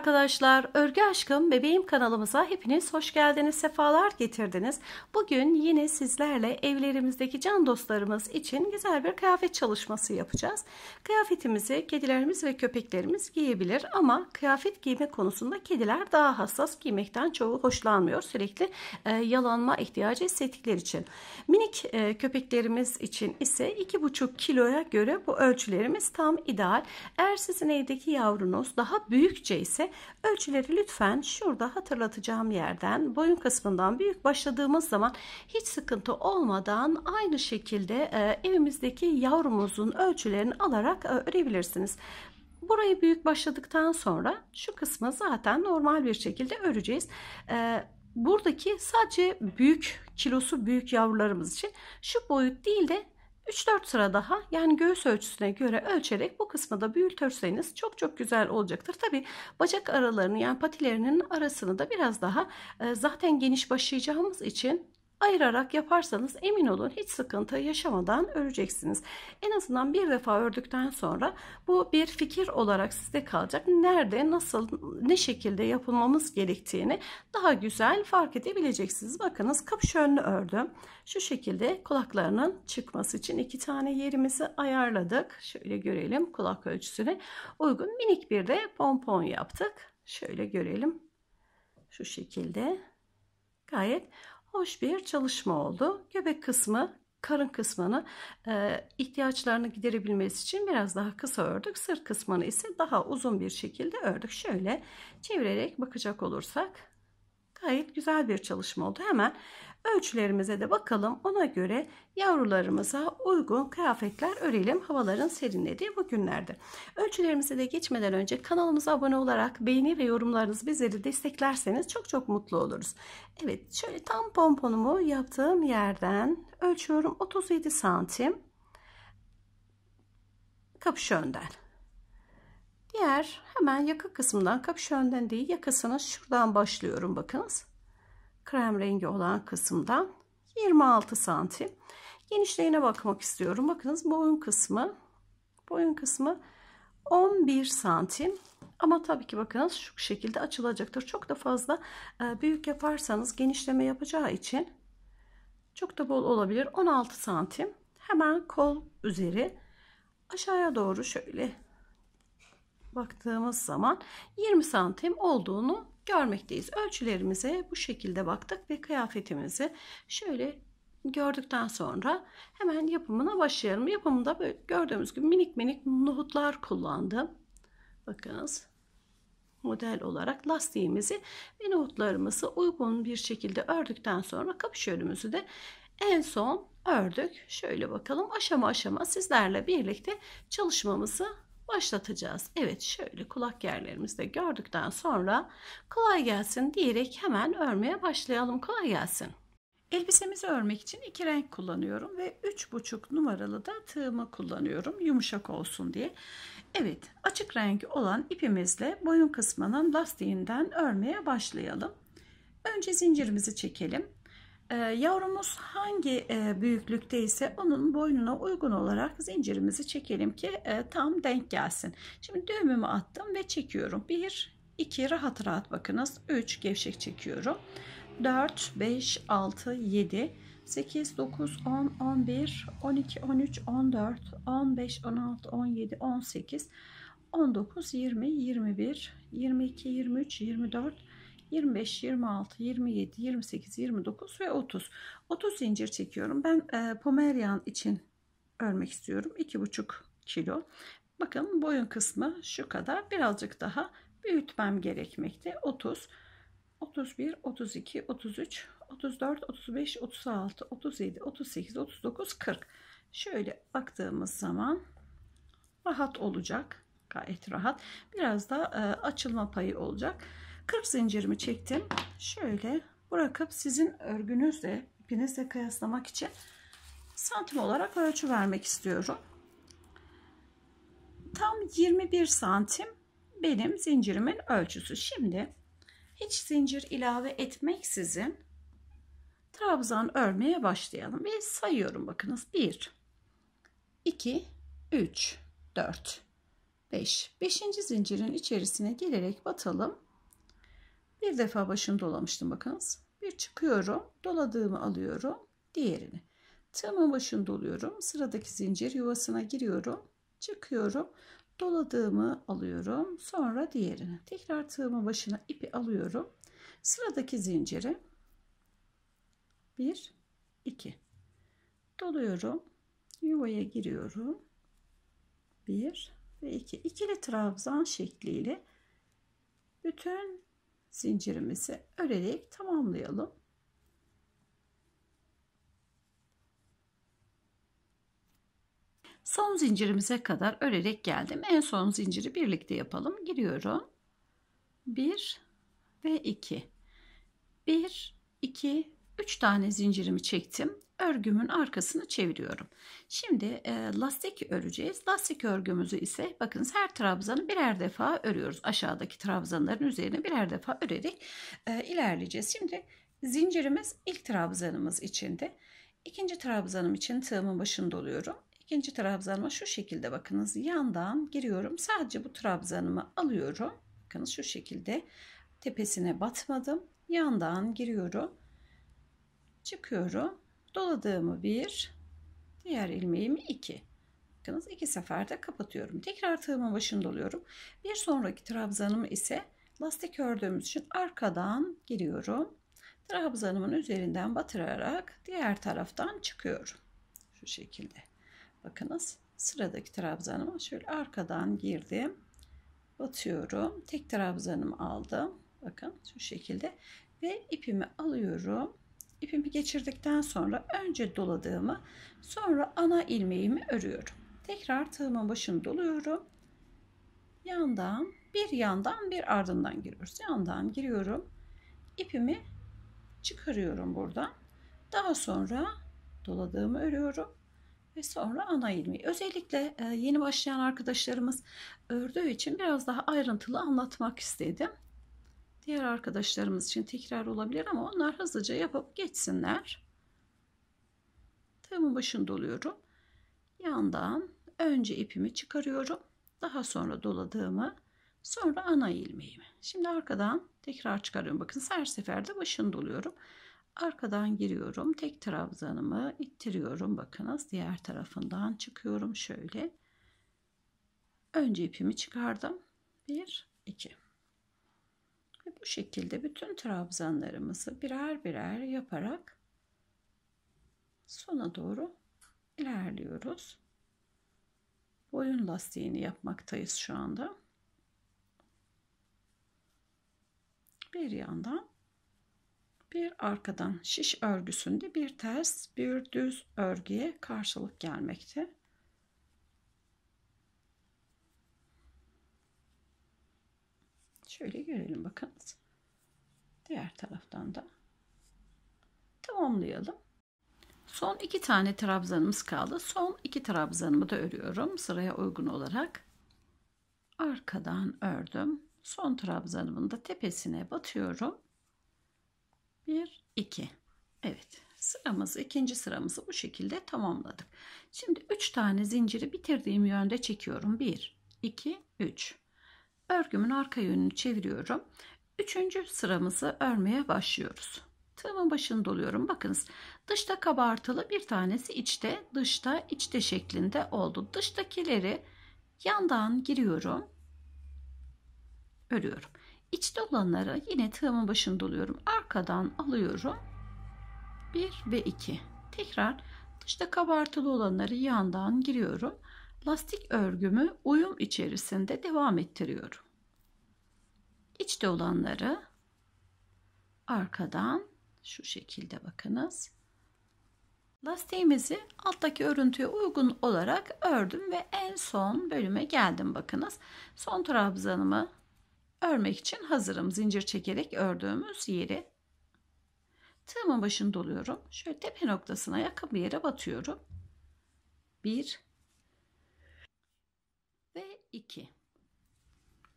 arkadaşlar, Örgü Aşkım Bebeğim kanalımıza hepiniz hoş geldiniz, sefalar getirdiniz. Bugün yine sizlerle evlerimizdeki can dostlarımız için güzel bir kıyafet çalışması yapacağız. Kıyafetimizi kedilerimiz ve köpeklerimiz giyebilir ama kıyafet giyme konusunda kediler daha hassas giymekten çoğu hoşlanmıyor. Sürekli e, yalanma ihtiyacı hissettikleri için. Minik e, köpeklerimiz için ise 2,5 kiloya göre bu ölçülerimiz tam ideal. Eğer sizin evdeki yavrunuz daha büyükçe ise ölçüleri lütfen şurada hatırlatacağım yerden boyun kısmından büyük başladığımız zaman hiç sıkıntı olmadan aynı şekilde e, evimizdeki yavrumuzun ölçülerini alarak e, örebilirsiniz. Burayı büyük başladıktan sonra şu kısmı zaten normal bir şekilde öreceğiz. Ee, buradaki sadece büyük kilosu büyük yavrularımız için şu boyut değil de 3-4 sıra daha yani göğüs ölçüsüne göre ölçerek bu kısmı da büyütürseniz çok çok güzel olacaktır. Tabi bacak aralarını yani patilerinin arasını da biraz daha e, zaten geniş başlayacağımız için ayırarak yaparsanız emin olun hiç sıkıntı yaşamadan öreceksiniz. En azından bir defa ördükten sonra bu bir fikir olarak sizde kalacak. Nerede, nasıl, ne şekilde yapılmamız gerektiğini daha güzel fark edebileceksiniz. Bakınız kapış önlü ördüm. Şu şekilde kulaklarının çıkması için iki tane yerimizi ayarladık. Şöyle görelim kulak ölçüsüne uygun minik bir de pompon yaptık. Şöyle görelim. Şu şekilde gayet hoş bir çalışma oldu. Göbek kısmı karın kısmını e, ihtiyaçlarını giderebilmesi için biraz daha kısa ördük. Sırt kısmını ise daha uzun bir şekilde ördük. Şöyle çevirerek bakacak olursak gayet güzel bir çalışma oldu. Hemen Ölçülerimize de bakalım. Ona göre yavrularımıza uygun kıyafetler örelim havaların serinlediği bu günlerde. Ölçülerimize de geçmeden önce kanalımıza abone olarak beğeni ve yorumlarınızı bizleri desteklerseniz çok çok mutlu oluruz. Evet şöyle tam pomponumu yaptığım yerden ölçüyorum 37 santim. Kapış önden. Diğer hemen yaka kısmından kapış önden değil yakasının şuradan başlıyorum bakınız krem rengi olan kısımdan 26 santim. Genişliğine bakmak istiyorum. Bakınız boyun kısmı boyun kısmı 11 santim. Ama tabii ki bakınız şu şekilde açılacaktır. Çok da fazla e, büyük yaparsanız genişleme yapacağı için çok da bol olabilir. 16 santim. Hemen kol üzeri aşağıya doğru şöyle baktığımız zaman 20 santim olduğunu görmekteyiz. Ölçülerimize bu şekilde baktık ve kıyafetimizi şöyle gördükten sonra hemen yapımına başlayalım. Yapımında böyle gördüğümüz gibi minik minik nohutlar kullandım. Bakınız model olarak lastiğimizi ve nohutlarımızı uygun bir şekilde ördükten sonra kapış önümüzü de en son ördük. Şöyle bakalım aşama aşama sizlerle birlikte çalışmamızı başlatacağız. Evet şöyle kulak yerlerimizde gördükten sonra kolay gelsin diyerek hemen örmeye başlayalım. Kolay gelsin. Elbisemizi örmek için iki renk kullanıyorum ve üç buçuk numaralı da tığımı kullanıyorum yumuşak olsun diye. Evet açık renk olan ipimizle boyun kısmının lastiğinden örmeye başlayalım. Önce zincirimizi çekelim. Ee, yavrumuz hangi e, büyüklükte ise onun boynuna uygun olarak zincirimizi çekelim ki e, tam denk gelsin. Şimdi düğümümü attım ve çekiyorum. 1, 2 rahat rahat bakınız. 3 gevşek çekiyorum. 4, 5, 6, 7, 8, 9, 10, 11, 12, 13, 14, 15, 16, 17, 18, 19, 20, 21, 22, 23, 24, 25, 26, 27, 28, 29 ve 30. 30 zincir çekiyorum. Ben e, Pomeryan için örmek istiyorum. 2,5 kilo. Bakın boyun kısmı şu kadar. Birazcık daha büyütmem gerekmekte. 30, 31, 32, 33, 34, 35, 36, 37, 38, 39, 40. Şöyle baktığımız zaman rahat olacak. Gayet rahat. Biraz da e, açılma payı olacak. 40 zincirimi çektim. Şöyle bırakıp sizin örgünüzle ipinizle kıyaslamak için santim olarak ölçü vermek istiyorum. Tam 21 santim benim zincirimin ölçüsü. Şimdi hiç zincir ilave etmeksizin trabzan örmeye başlayalım. Ve sayıyorum bakınız. 1, 2, 3, 4, 5. 5. zincirin içerisine gelerek batalım. Bir defa başını dolamıştım bakınız. Bir çıkıyorum, doladığımı alıyorum, diğerini. Tığımın başını doluyorum, sıradaki zincir yuvasına giriyorum, çıkıyorum, doladığımı alıyorum, sonra diğerini. Tekrar tığımın başına ipi alıyorum, sıradaki zinciri bir, iki Doluyorum, yuvaya giriyorum, bir ve iki İkili trabzan şekliyle bütün zincirimizi örerek tamamlayalım. Son zincirimize kadar örerek geldim. En son zinciri birlikte yapalım. Giriyorum. 1 ve 2. 1, 2, 3 tane zincirimi çektim örgümün arkasını çeviriyorum. Şimdi e, lastik öreceğiz. Lastik örgümüzü ise bakınız her trabzanı birer defa örüyoruz. Aşağıdaki trabzanların üzerine birer defa örerek e, ilerleyeceğiz. Şimdi zincirimiz ilk trabzanımız içinde. İkinci trabzanım için tığımın başında oluyorum. İkinci trabzanıma şu şekilde bakınız yandan giriyorum. Sadece bu trabzanımı alıyorum. Bakınız şu şekilde tepesine batmadım. Yandan giriyorum. Çıkıyorum doladığımı bir diğer ilmeğimi iki bakınız iki seferde kapatıyorum tekrar tığımın başını doluyorum bir sonraki trabzanımı ise lastik ördüğümüz için arkadan giriyorum trabzanımın üzerinden batırarak diğer taraftan çıkıyorum şu şekilde bakınız sıradaki trabzanımı şöyle arkadan girdim batıyorum tek trabzanımı aldım bakın şu şekilde ve ipimi alıyorum ipimi geçirdikten sonra önce doladığımı sonra ana ilmeğimi örüyorum. Tekrar tığımın başını doluyorum. Yandan bir yandan bir ardından giriyoruz. Yandan giriyorum. İpimi çıkarıyorum buradan. Daha sonra doladığımı örüyorum ve sonra ana ilmeği. Özellikle e, yeni başlayan arkadaşlarımız ördüğü için biraz daha ayrıntılı anlatmak istedim. Diğer arkadaşlarımız için tekrar olabilir ama onlar hızlıca yapıp geçsinler. Tığımın başını doluyorum. Yandan önce ipimi çıkarıyorum. Daha sonra doladığımı sonra ana ilmeğimi. Şimdi arkadan tekrar çıkarıyorum. Bakın her seferde başını doluyorum. Arkadan giriyorum. Tek trabzanımı ittiriyorum. Bakınız diğer tarafından çıkıyorum şöyle. Önce ipimi çıkardım. Bir, iki. Ve bu şekilde bütün trabzanlarımızı birer birer yaparak sona doğru ilerliyoruz. Boyun lastiğini yapmaktayız şu anda. Bir yandan bir arkadan şiş örgüsünde bir ters bir düz örgüye karşılık gelmekte. Şöyle görelim bakınız. Diğer taraftan da tamamlayalım. Son iki tane trabzanımız kaldı. Son iki trabzanımı da örüyorum sıraya uygun olarak. Arkadan ördüm. Son trabzanımın da tepesine batıyorum. 1 2 Evet sıramızı ikinci sıramızı bu şekilde tamamladık. Şimdi 3 tane zinciri bitirdiğim yönde çekiyorum. 1 2 3 örgümün arka yönünü çeviriyorum. Üçüncü sıramızı örmeye başlıyoruz. Tığımın başını doluyorum. Bakınız dışta kabartılı bir tanesi içte, dışta, içte şeklinde oldu. Dıştakileri yandan giriyorum. Örüyorum. İçte olanları yine tığımın başını doluyorum. Arkadan alıyorum. 1 ve 2. Tekrar dışta kabartılı olanları yandan giriyorum. Lastik örgümü uyum içerisinde devam ettiriyorum. İçte olanları arkadan şu şekilde bakınız. Lastiğimizi alttaki örüntüye uygun olarak ördüm ve en son bölüme geldim bakınız. Son trabzanımı örmek için hazırım. Zincir çekerek ördüğümüz yeri tığımın başını doluyorum. Şöyle tepe noktasına yakın bir yere batıyorum. 1 2.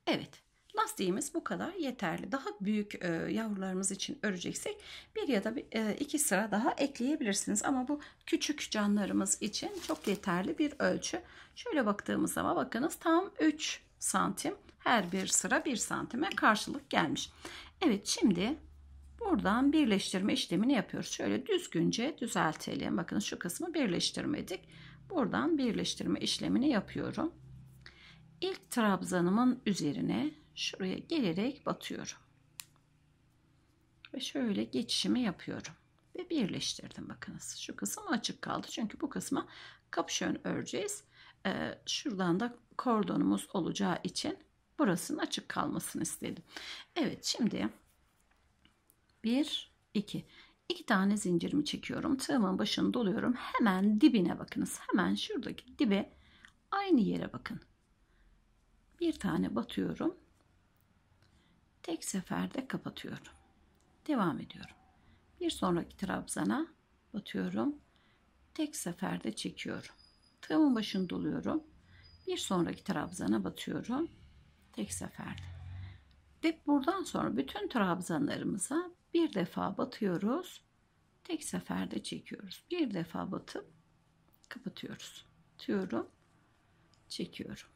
Evet. Lastiğimiz bu kadar yeterli. Daha büyük e, yavrularımız için öreceksek bir ya da bir, e, iki sıra daha ekleyebilirsiniz. Ama bu küçük canlarımız için çok yeterli bir ölçü. Şöyle baktığımız zaman bakınız tam 3 santim her bir sıra 1 santime karşılık gelmiş. Evet şimdi buradan birleştirme işlemini yapıyoruz. Şöyle düzgünce düzeltelim. Bakın şu kısmı birleştirmedik. Buradan birleştirme işlemini yapıyorum ilk trabzanımın üzerine şuraya gelerek batıyorum. Ve şöyle geçişimi yapıyorum. Ve birleştirdim bakınız. Şu kısım açık kaldı. Çünkü bu kısma kapış öreceğiz. Ee, şuradan da kordonumuz olacağı için burasının açık kalmasını istedim. Evet şimdi 1 2 2 tane zincirimi çekiyorum. Tığımın başını doluyorum. Hemen dibine bakınız. Hemen şuradaki dibe aynı yere bakın bir tane batıyorum. Tek seferde kapatıyorum. Devam ediyorum. Bir sonraki trabzana batıyorum. Tek seferde çekiyorum. Tığımın başını doluyorum. Bir sonraki trabzana batıyorum. Tek seferde. Ve buradan sonra bütün trabzanlarımıza bir defa batıyoruz. Tek seferde çekiyoruz. Bir defa batıp kapatıyoruz. Atıyorum. Çekiyorum.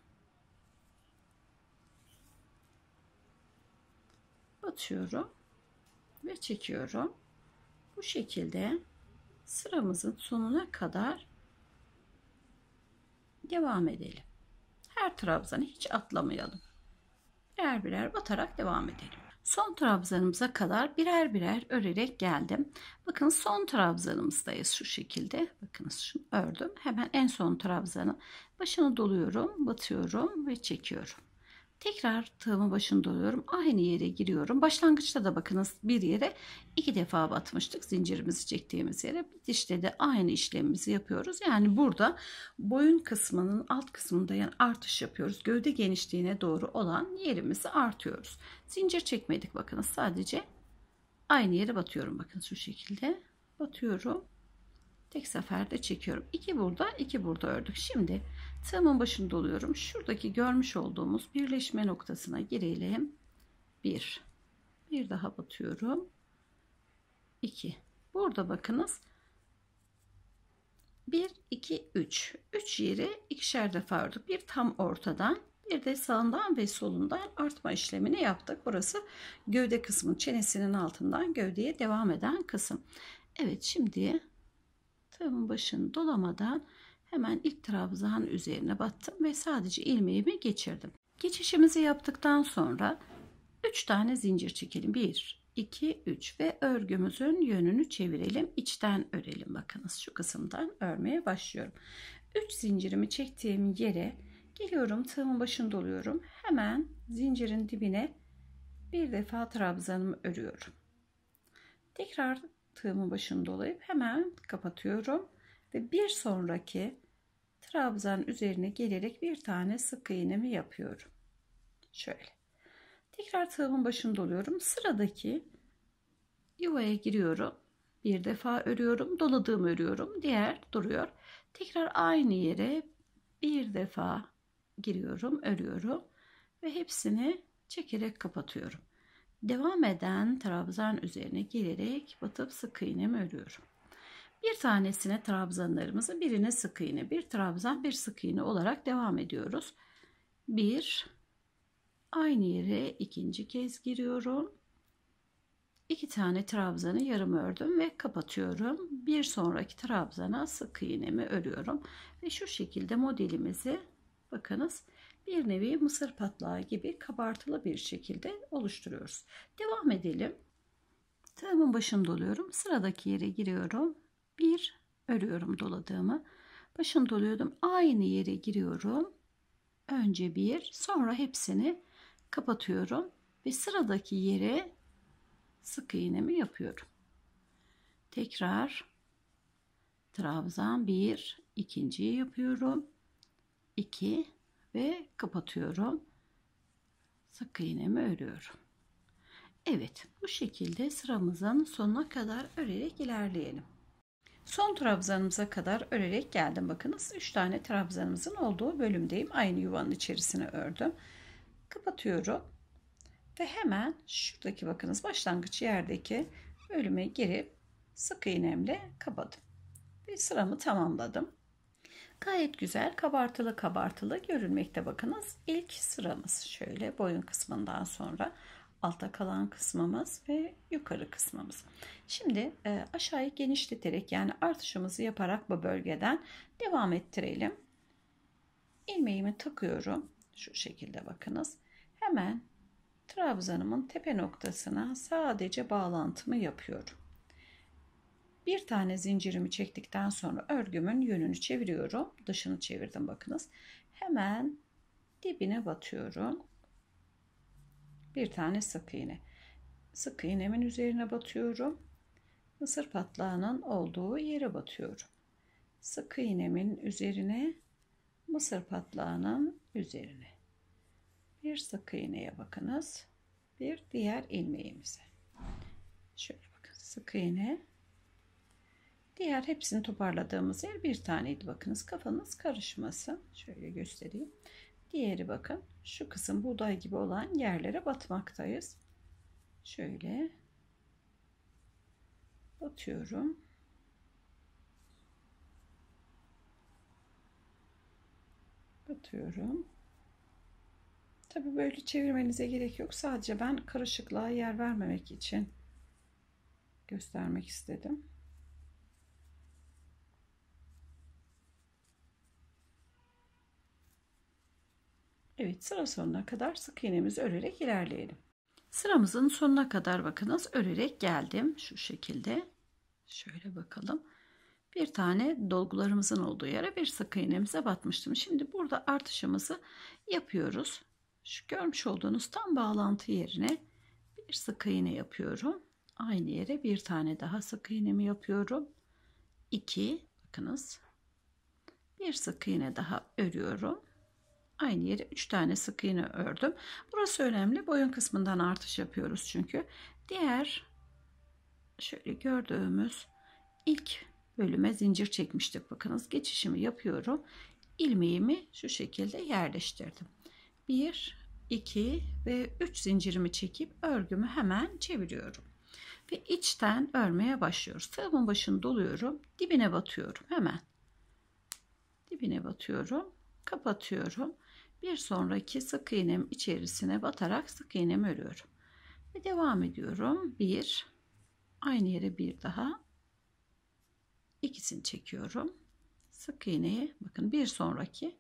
batıyorum ve çekiyorum. Bu şekilde sıramızın sonuna kadar devam edelim. Her trabzanı hiç atlamayalım. Birer birer batarak devam edelim. Son trabzanımıza kadar birer birer örerek geldim. Bakın son trabzanımızdayız şu şekilde. Bakınız şunu ördüm. Hemen en son trabzanın başına doluyorum, batıyorum ve çekiyorum. Tekrar tığımın başında oluyorum. Aynı ah, yere giriyorum. Başlangıçta da bakınız bir yere iki defa batmıştık. Zincirimizi çektiğimiz yere bitişte de aynı işlemimizi yapıyoruz. Yani burada boyun kısmının alt kısmında yani artış yapıyoruz. Gövde genişliğine doğru olan yerimizi artıyoruz. Zincir çekmedik bakınız. Sadece aynı yere batıyorum. Bakın şu şekilde batıyorum. Tek seferde çekiyorum. İki burada, iki burada ördük. Şimdi Tığımın başında oluyorum. Şuradaki görmüş olduğumuz birleşme noktasına girelim. 1. Bir daha batıyorum. 2. Burada bakınız. 1, 2, 3. 3 yeri ikişer defa ördük. Bir tam ortadan, bir de sağından ve solundan artma işlemini yaptık. Burası gövde kısmı. Çenesinin altından gövdeye devam eden kısım. Evet şimdi tığımın başını dolamadan Hemen ilk trabzan üzerine battım ve sadece ilmeğimi geçirdim. Geçişimizi yaptıktan sonra 3 tane zincir çekelim. 1, 2, 3 ve örgümüzün yönünü çevirelim. İçten örelim. Bakınız şu kısımdan örmeye başlıyorum. 3 zincirimi çektiğim yere geliyorum. Tığımın başında oluyorum. Hemen zincirin dibine bir defa trabzanımı örüyorum. Tekrar tığımın başını dolayıp hemen kapatıyorum ve bir sonraki trabzan üzerine gelerek bir tane sık iğnemi yapıyorum. Şöyle. Tekrar tığımın başını doluyorum. Sıradaki yuvaya giriyorum. Bir defa örüyorum, doladığım örüyorum, diğer duruyor. Tekrar aynı yere bir defa giriyorum, örüyorum ve hepsini çekerek kapatıyorum. Devam eden trabzan üzerine gelerek batıp sık iğnemi örüyorum. Bir tanesine trabzanlarımızı birine sık iğne, bir trabzan, bir sık iğne olarak devam ediyoruz. Bir, aynı yere ikinci kez giriyorum. İki tane trabzanı yarım ördüm ve kapatıyorum. Bir sonraki trabzana sık iğnemi örüyorum. Ve şu şekilde modelimizi bakınız bir nevi mısır patlağı gibi kabartılı bir şekilde oluşturuyoruz. Devam edelim. Tığımın başını doluyorum. Sıradaki yere giriyorum bir örüyorum doladığımı. Başını doluyordum. Aynı yere giriyorum. Önce bir, sonra hepsini kapatıyorum ve sıradaki yere sık iğnemi yapıyorum. Tekrar trabzan bir, ikinciyi yapıyorum. 2 ve kapatıyorum. Sık iğnemi örüyorum. Evet, bu şekilde sıramızın sonuna kadar örerek ilerleyelim. Son trabzanımıza kadar örerek geldim. Bakınız 3 tane trabzanımızın olduğu bölümdeyim. Aynı yuvanın içerisine ördüm. Kapatıyorum. Ve hemen şuradaki bakınız başlangıç yerdeki bölüme girip sık iğnemle kapadım. Ve sıramı tamamladım. Gayet güzel kabartılı kabartılı görünmekte. bakınız. İlk sıramız şöyle boyun kısmından sonra Alta kalan kısmımız ve yukarı kısmımız. Şimdi e, aşağıyı genişleterek yani artışımızı yaparak bu bölgeden devam ettirelim. Ilmeğimi takıyorum. Şu şekilde bakınız. Hemen trabzanımın tepe noktasına sadece bağlantımı yapıyorum. Bir tane zincirimi çektikten sonra örgümün yönünü çeviriyorum. Dışını çevirdim bakınız. Hemen dibine batıyorum bir tane sık iğne. Sık iğnemin üzerine batıyorum. Mısır patlağının olduğu yere batıyorum. Sık iğnemin üzerine mısır patlağının üzerine. Bir sık iğneye bakınız. Bir diğer ilmeğimize. Şöyle bakın sık iğne. Diğer hepsini toparladığımız yer bir taneydi. Bakınız kafanız karışmasın. Şöyle göstereyim. Diğeri bakın şu kısım buğday gibi olan yerlere batmaktayız. Şöyle batıyorum. Batıyorum. Tabi böyle çevirmenize gerek yok. Sadece ben karışıklığa yer vermemek için göstermek istedim. Evet sıra sonuna kadar sık iğnemizi örerek ilerleyelim. Sıramızın sonuna kadar bakınız örerek geldim. Şu şekilde şöyle bakalım. Bir tane dolgularımızın olduğu yere bir sık iğnemize batmıştım. Şimdi burada artışımızı yapıyoruz. Şu görmüş olduğunuz tam bağlantı yerine bir sık iğne yapıyorum. Aynı yere bir tane daha sık iğnemi yapıyorum. 2 bakınız. Bir sık iğne daha örüyorum aynı yere 3 tane sık iğne ördüm. Burası önemli. Boyun kısmından artış yapıyoruz çünkü. Diğer şöyle gördüğümüz ilk bölüme zincir çekmiştik. Bakınız geçişimi yapıyorum. İlmeğimi şu şekilde yerleştirdim. 1 2 ve 3 zincirimi çekip örgümü hemen çeviriyorum. Ve içten örmeye başlıyoruz. Tığımın başını doluyorum. Dibine batıyorum hemen. Dibine batıyorum. Kapatıyorum. Bir sonraki sık iğnem içerisine batarak sık iğnem örüyorum. Ve devam ediyorum. Bir, aynı yere bir daha. ikisini çekiyorum. Sık iğneye bakın bir sonraki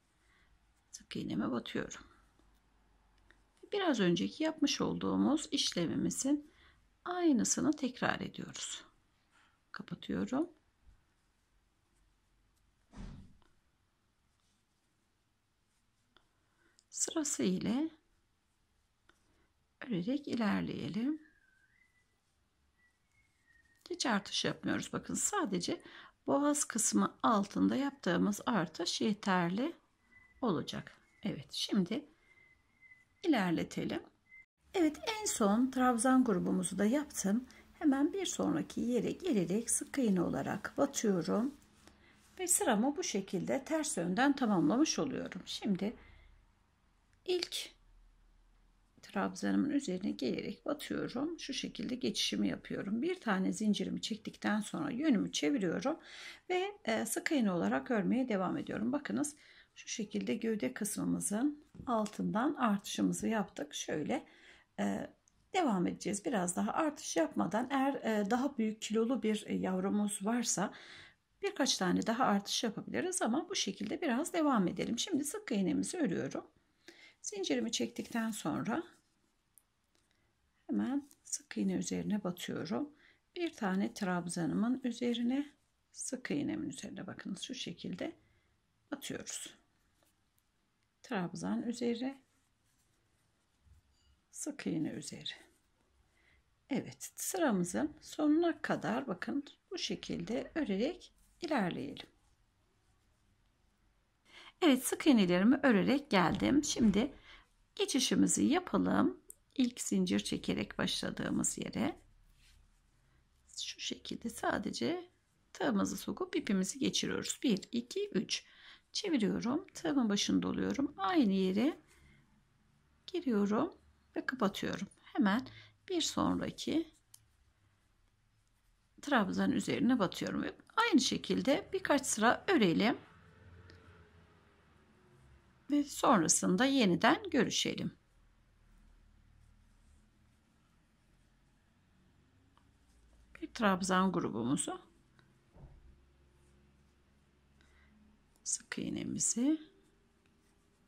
sık iğneme batıyorum. Biraz önceki yapmış olduğumuz işlemimizin aynısını tekrar ediyoruz. Kapatıyorum. Sırası ile örerek ilerleyelim. Hiç artış yapmıyoruz. Bakın sadece boğaz kısmı altında yaptığımız artış yeterli olacak. Evet şimdi ilerletelim. Evet en son trabzan grubumuzu da yaptım. Hemen bir sonraki yere gelerek sık iğne olarak batıyorum. Ve sıramı bu şekilde ters yönden tamamlamış oluyorum. Şimdi ilk trabzanımın üzerine gelerek batıyorum. Şu şekilde geçişimi yapıyorum. Bir tane zincirimi çektikten sonra yönümü çeviriyorum ve e, sık iğne olarak örmeye devam ediyorum. Bakınız şu şekilde gövde kısmımızın altından artışımızı yaptık. Şöyle e, devam edeceğiz. Biraz daha artış yapmadan eğer e, daha büyük kilolu bir yavrumuz varsa birkaç tane daha artış yapabiliriz ama bu şekilde biraz devam edelim. Şimdi sık iğnemizi örüyorum. Zincirimi çektikten sonra hemen sık iğne üzerine batıyorum. Bir tane trabzanımın üzerine sık iğnemin üzerine bakınız şu şekilde batıyoruz. Trabzan üzeri sık iğne üzeri. Evet sıramızın sonuna kadar bakın bu şekilde örerek ilerleyelim. Evet sık iğnelerimi örerek geldim. Şimdi geçişimizi yapalım. İlk zincir çekerek başladığımız yere şu şekilde sadece tığımızı sokup ipimizi geçiriyoruz. 1 2 3 çeviriyorum. Tığımın başını doluyorum. Aynı yere giriyorum ve kapatıyorum. Hemen bir sonraki trabzan üzerine batıyorum aynı şekilde birkaç sıra örelim ve sonrasında yeniden görüşelim. Bir trabzan grubumuzu sık iğnemizi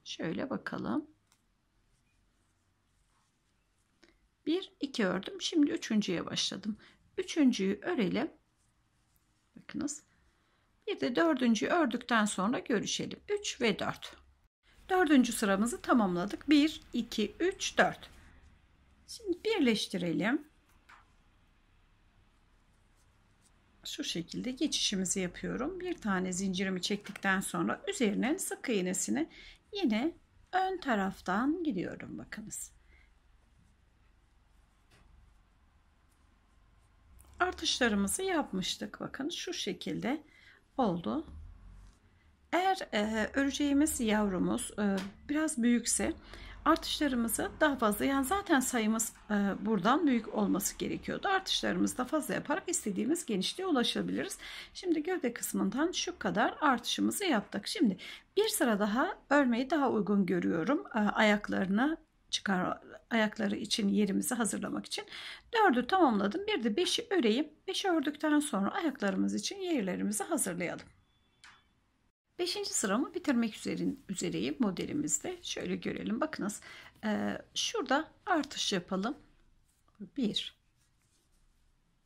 şöyle bakalım. Bir iki ördüm. Şimdi üçüncüye başladım. Üçüncüyü örelim. Bakınız. Bir de dördüncüyü ördükten sonra görüşelim. Üç ve dört. Dördüncü sıramızı tamamladık. 1, 2, 3, 4. Şimdi birleştirelim. Şu şekilde geçişimizi yapıyorum. Bir tane zincirimi çektikten sonra üzerine sık iğnesini yine ön taraftan gidiyorum. Bakınız. Artışlarımızı yapmıştık. Bakın şu şekilde oldu. Eğer e, öreceğimiz yavrumuz e, biraz büyükse artışlarımızı daha fazla yani zaten sayımız e, buradan büyük olması gerekiyordu. Artışlarımızı da fazla yaparak istediğimiz genişliğe ulaşabiliriz. Şimdi gövde kısmından şu kadar artışımızı yaptık. Şimdi bir sıra daha örmeyi daha uygun görüyorum. E, ayaklarını çıkar ayakları için yerimizi hazırlamak için. Dördü tamamladım. Bir de beşi öreyim. Beşi ördükten sonra ayaklarımız için yerlerimizi hazırlayalım. Beşinci sıramı bitirmek üzerin, üzereyim modelimizde. Şöyle görelim. Bakınız e, şurada artış yapalım. Bir,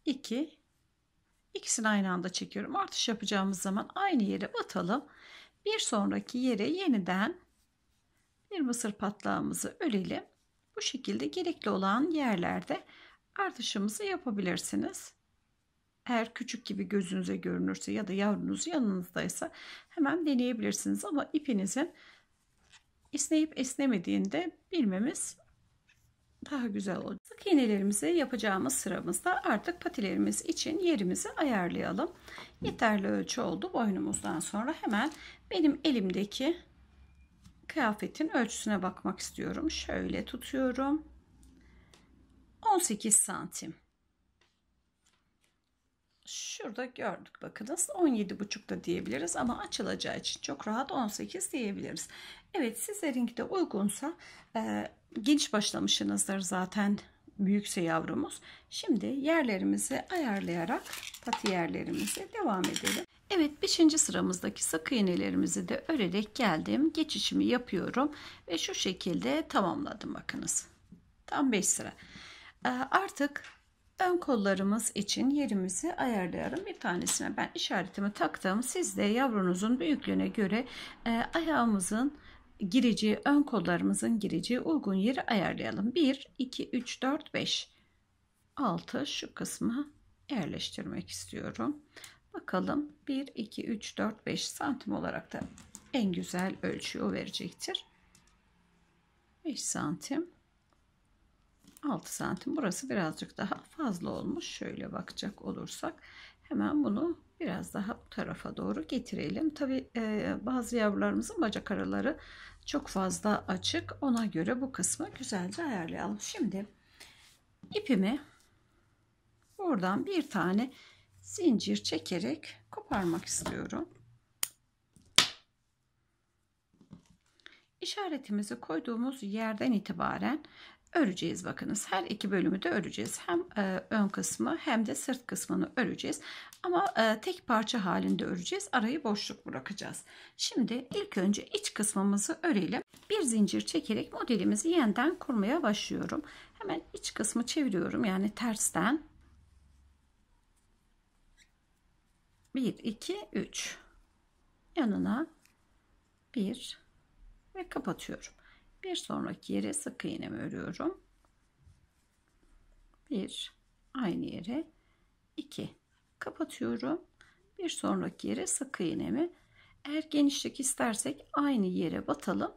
iki. ikisini aynı anda çekiyorum. Artış yapacağımız zaman aynı yere atalım. Bir sonraki yere yeniden bir mısır patlağımızı örelim. Bu şekilde gerekli olan yerlerde artışımızı yapabilirsiniz eğer küçük gibi gözünüze görünürse ya da yavrunuz yanınızdaysa hemen deneyebilirsiniz. Ama ipinizin esneyip esnemediğini de bilmemiz daha güzel olacak. Sık iğnelerimizi yapacağımız sıramızda artık patilerimiz için yerimizi ayarlayalım. Yeterli ölçü oldu boynumuzdan sonra hemen benim elimdeki kıyafetin ölçüsüne bakmak istiyorum. Şöyle tutuyorum. 18 santim şurada gördük bakınız da diyebiliriz ama açılacağı için çok rahat 18 diyebiliriz. Evet sizlerinki de uygunsa e, geniş başlamışsınızdır zaten büyükse yavrumuz. Şimdi yerlerimizi ayarlayarak pati yerlerimize devam edelim. Evet 5. sıramızdaki sık iğnelerimizi de örerek geldim. Geçişimi yapıyorum ve şu şekilde tamamladım bakınız. Tam 5 sıra. E, artık ön kollarımız için yerimizi ayarlayalım. Bir tanesine ben işaretimi taktım. Siz de yavrunuzun büyüklüğüne göre e, ayağımızın gireceği, ön kollarımızın gireceği uygun yeri ayarlayalım. 1, 2, 3, 4, 5, 6 şu kısmı yerleştirmek istiyorum. Bakalım 1, 2, 3, 4, 5 santim olarak da en güzel ölçüyü o verecektir. 5 santim. 6 santim burası birazcık daha fazla olmuş şöyle bakacak olursak hemen bunu biraz daha bu tarafa doğru getirelim tabi e, bazı yavrularımızın bacak araları çok fazla açık ona göre bu kısmı güzelce ayarlayalım şimdi ipimi buradan bir tane zincir çekerek koparmak istiyorum İşaretimizi koyduğumuz yerden itibaren öreceğiz bakınız. Her iki bölümü de öreceğiz. Hem e, ön kısmı hem de sırt kısmını öreceğiz. Ama e, tek parça halinde öreceğiz. Arayı boşluk bırakacağız. Şimdi ilk önce iç kısmımızı örelim. Bir zincir çekerek modelimizi yeniden kurmaya başlıyorum. Hemen iç kısmı çeviriyorum. Yani tersten. 1, 2, 3. Yanına 1 ve kapatıyorum bir sonraki yere sık iğnemi örüyorum. Bir aynı yere iki kapatıyorum. Bir sonraki yere sık iğnemi eğer genişlik istersek aynı yere batalım.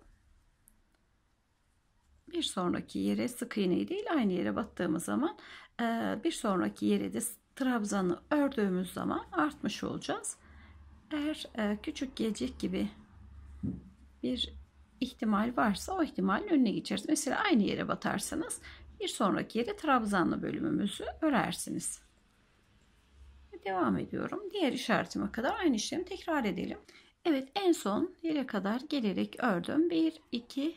Bir sonraki yere sık iğneyi değil aynı yere battığımız zaman e, bir sonraki yere de trabzanı ördüğümüz zaman artmış olacağız. Eğer e, küçük gelecek gibi bir ihtimal varsa o ihtimalin önüne geçeriz. Mesela aynı yere batarsanız bir sonraki yere trabzanlı bölümümüzü örersiniz. Devam ediyorum. Diğer işaretime kadar aynı işlemi tekrar edelim. Evet en son yere kadar gelerek ördüm. 1, 2,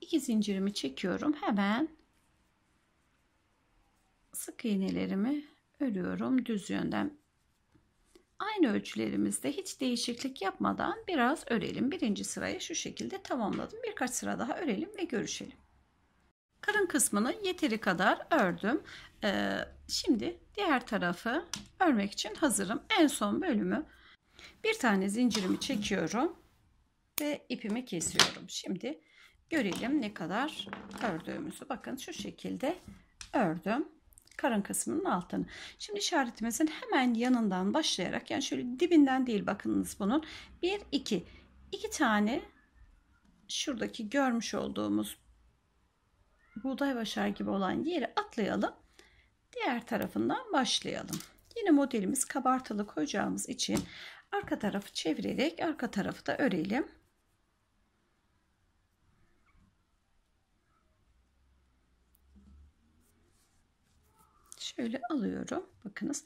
2 zincirimi çekiyorum. Hemen sık iğnelerimi örüyorum. Düz yönden aynı ölçülerimizde hiç değişiklik yapmadan biraz örelim. Birinci sırayı şu şekilde tamamladım. Birkaç sıra daha örelim ve görüşelim. Karın kısmını yeteri kadar ördüm. Ee, şimdi diğer tarafı örmek için hazırım. En son bölümü bir tane zincirimi çekiyorum ve ipimi kesiyorum. Şimdi görelim ne kadar ördüğümüzü. Bakın şu şekilde ördüm karın kısmının altını. Şimdi işaretimizin hemen yanından başlayarak yani şöyle dibinden değil bakınız bunun. 1 2 2 tane şuradaki görmüş olduğumuz buğday başar gibi olan yeri atlayalım. Diğer tarafından başlayalım. Yine modelimiz kabartılı koyacağımız için arka tarafı çevirerek arka tarafı da örelim. Şöyle alıyorum. Bakınız.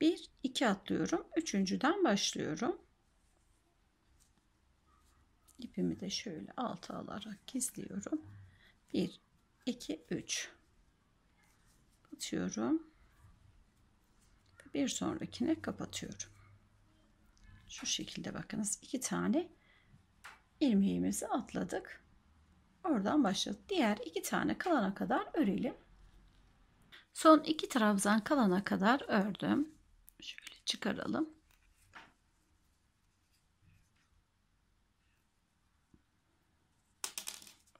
1, 2 atlıyorum. Üçüncüden başlıyorum. İpimi de şöyle altı alarak gizliyorum. 1, 2, 3. Batıyorum. Bir sonrakine kapatıyorum. Şu şekilde bakınız. iki tane ilmeğimizi atladık. Oradan başladık. Diğer iki tane kalana kadar örelim. Son iki trabzan kalana kadar ördüm. Şöyle çıkaralım.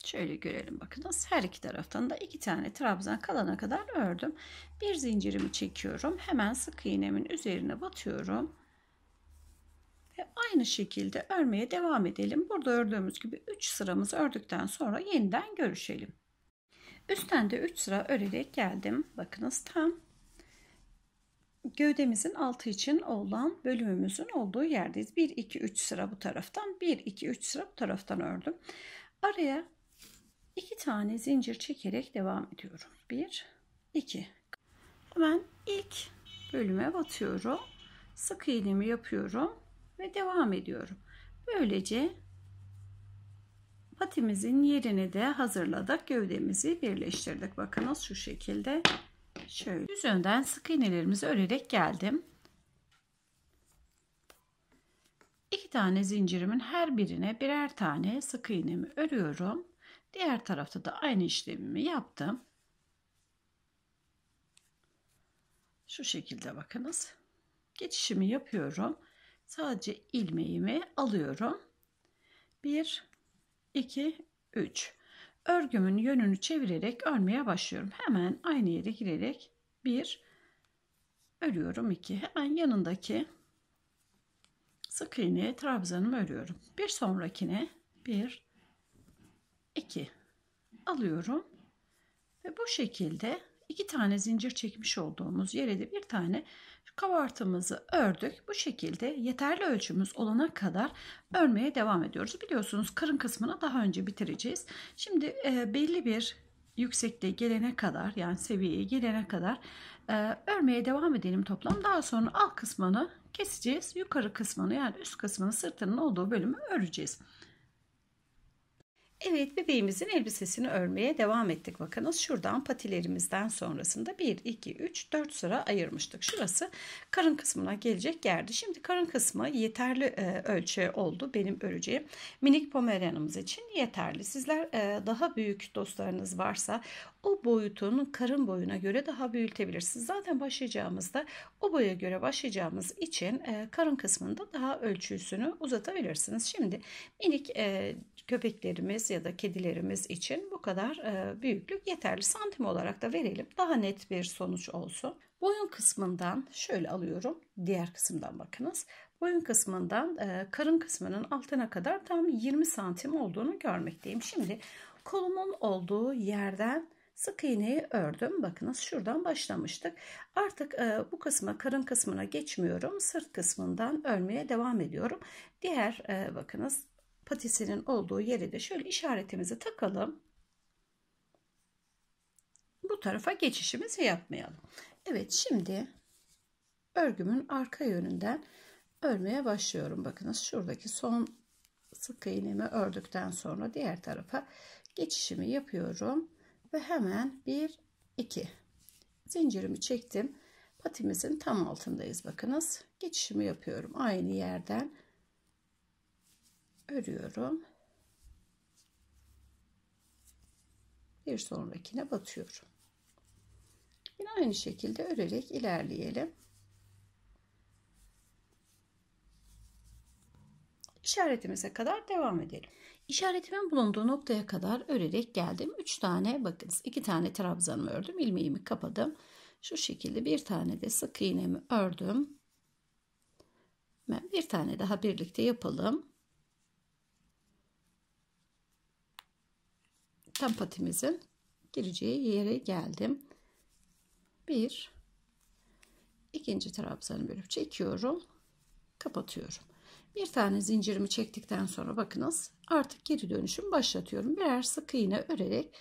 Şöyle görelim bakınız. Her iki taraftan da iki tane trabzan kalana kadar ördüm. Bir zincirimi çekiyorum. Hemen sık iğnemin üzerine batıyorum. Ve aynı şekilde örmeye devam edelim. Burada ördüğümüz gibi 3 sıramızı ördükten sonra yeniden görüşelim. Üstten de 3 sıra örerek geldim. Bakınız tam gövdemizin altı için olan bölümümüzün olduğu yerdeyiz. 1 2 3 sıra bu taraftan, 1 2 3 sıra bu taraftan ördüm. Araya 2 tane zincir çekerek devam ediyorum. 1 2 Hemen ilk bölüme batıyorum. Sık iğnemi yapıyorum ve devam ediyorum. Böylece Patimizin yerini de hazırladık. Gövdemizi birleştirdik. Bakınız şu şekilde. Şöyle. Düz önden sık iğnelerimizi örerek geldim. İki tane zincirimin her birine birer tane sık iğnemi örüyorum. Diğer tarafta da aynı işlemimi yaptım. Şu şekilde bakınız. Geçişimi yapıyorum. Sadece ilmeğimi alıyorum. Bir 2, 3. Örgümün yönünü çevirerek örmeye başlıyorum. Hemen aynı yere girerek 1, örüyorum 2. Hemen yanındaki sık iğneye trabzanımı örüyorum. Bir sonrakine 1, 2 alıyorum ve bu şekilde iki tane zincir çekmiş olduğumuz yere de bir tane kabartımızı ördük. Bu şekilde yeterli ölçümüz olana kadar örmeye devam ediyoruz. Biliyorsunuz karın kısmını daha önce bitireceğiz. Şimdi e, belli bir yüksekliğe gelene kadar yani seviyeye gelene kadar e, örmeye devam edelim toplam. Daha sonra alt kısmını keseceğiz. Yukarı kısmını yani üst kısmını sırtının olduğu bölümü öreceğiz. Evet bebeğimizin elbisesini örmeye devam ettik. Bakınız şuradan patilerimizden sonrasında 1, 2, 3, 4 sıra ayırmıştık. Şurası karın kısmına gelecek yerdi. Şimdi karın kısmı yeterli e, ölçü oldu benim öreceğim. Minik pomeranımız için yeterli. Sizler e, daha büyük dostlarınız varsa o boyutun karın boyuna göre daha büyütebilirsiniz. Zaten başlayacağımızda o boya göre başlayacağımız için e, karın kısmında daha ölçüsünü uzatabilirsiniz. Şimdi minik e, köpeklerimiz ya da kedilerimiz için bu kadar e, büyüklük yeterli. Santim olarak da verelim. Daha net bir sonuç olsun. Boyun kısmından şöyle alıyorum. Diğer kısımdan bakınız. Boyun kısmından e, karın kısmının altına kadar tam 20 santim olduğunu görmekteyim. Şimdi kolumun olduğu yerden sık iğneyi ördüm. Bakınız şuradan başlamıştık. Artık e, bu kısma karın kısmına geçmiyorum. Sırt kısmından örmeye devam ediyorum. Diğer e, bakınız patisinin olduğu yere de şöyle işaretimizi takalım. Bu tarafa geçişimizi yapmayalım. Evet şimdi örgümün arka yönünden örmeye başlıyorum. Bakınız şuradaki son sık iğnemi ördükten sonra diğer tarafa geçişimi yapıyorum ve hemen 1 2 zincirimi çektim patimizin tam altındayız bakınız geçişimi yapıyorum aynı yerden örüyorum. Bir sonrakine batıyorum. Yine aynı şekilde örerek ilerleyelim. İşaretimize kadar devam edelim. İşaretimin bulunduğu noktaya kadar örerek geldim. 3 tane bakınız 2 tane trabzanımı ördüm. ilmeğimi kapadım. Şu şekilde bir tane de sık iğnemi ördüm. Ben bir tane daha birlikte yapalım. çem patimizin gireceği yere geldim. Bir, ikinci trabzanı bölüp çekiyorum. Kapatıyorum. Bir tane zincirimi çektikten sonra bakınız artık geri dönüşüm başlatıyorum. Birer sık iğne örerek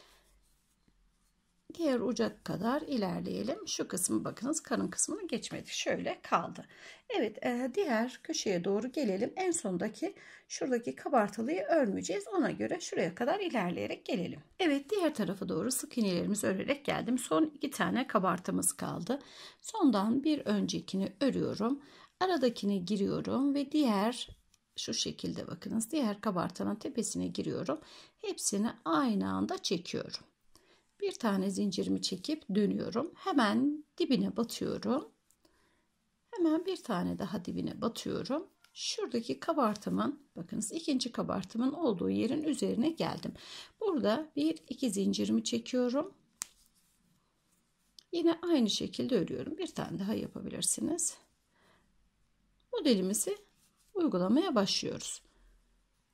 diğer uca kadar ilerleyelim. Şu kısmı bakınız karın kısmını geçmedik. Şöyle kaldı. Evet e, diğer köşeye doğru gelelim. En sondaki şuradaki kabartılıyı örmeyeceğiz. Ona göre şuraya kadar ilerleyerek gelelim. Evet diğer tarafa doğru sık iğnelerimizi örerek geldim. Son iki tane kabartımız kaldı. Sondan bir öncekini örüyorum. Aradakini giriyorum ve diğer şu şekilde bakınız. Diğer kabartanın tepesine giriyorum. Hepsini aynı anda çekiyorum. Bir tane zincirimi çekip dönüyorum. Hemen dibine batıyorum. Hemen bir tane daha dibine batıyorum. Şuradaki kabartımın bakınız ikinci kabartımın olduğu yerin üzerine geldim. Burada bir iki zincirimi çekiyorum. Yine aynı şekilde örüyorum. Bir tane daha yapabilirsiniz. Modelimizi uygulamaya başlıyoruz.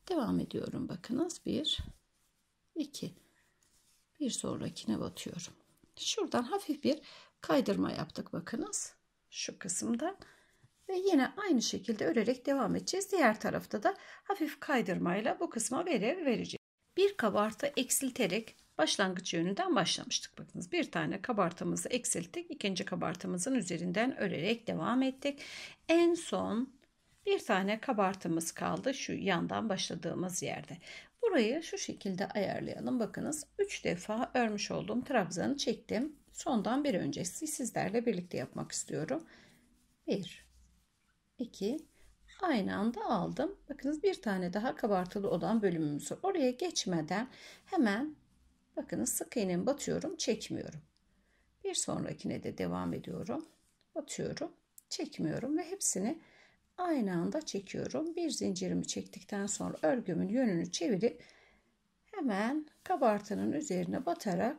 Devam ediyorum bakınız. 1 2 bir sonrakine batıyorum. Şuradan hafif bir kaydırma yaptık bakınız. Şu kısımda ve yine aynı şekilde örerek devam edeceğiz. Diğer tarafta da hafif kaydırmayla bu kısma verev vereceğiz. Bir kabartı eksilterek başlangıç yönünden başlamıştık. Bakınız bir tane kabartımızı eksilttik. ikinci kabartımızın üzerinden örerek devam ettik. En son bir tane kabartımız kaldı şu yandan başladığımız yerde. Burayı şu şekilde ayarlayalım. Bakınız 3 defa örmüş olduğum trabzanı çektim. Sondan bir öncesi sizlerle birlikte yapmak istiyorum. 1 2 aynı anda aldım. Bakınız bir tane daha kabartılı olan bölümümüz Oraya geçmeden hemen bakınız sık iğnemi batıyorum, çekmiyorum. Bir sonrakine de devam ediyorum. Batıyorum, çekmiyorum ve hepsini aynı anda çekiyorum. Bir zincirimi çektikten sonra örgümün yönünü çevirip hemen kabartının üzerine batarak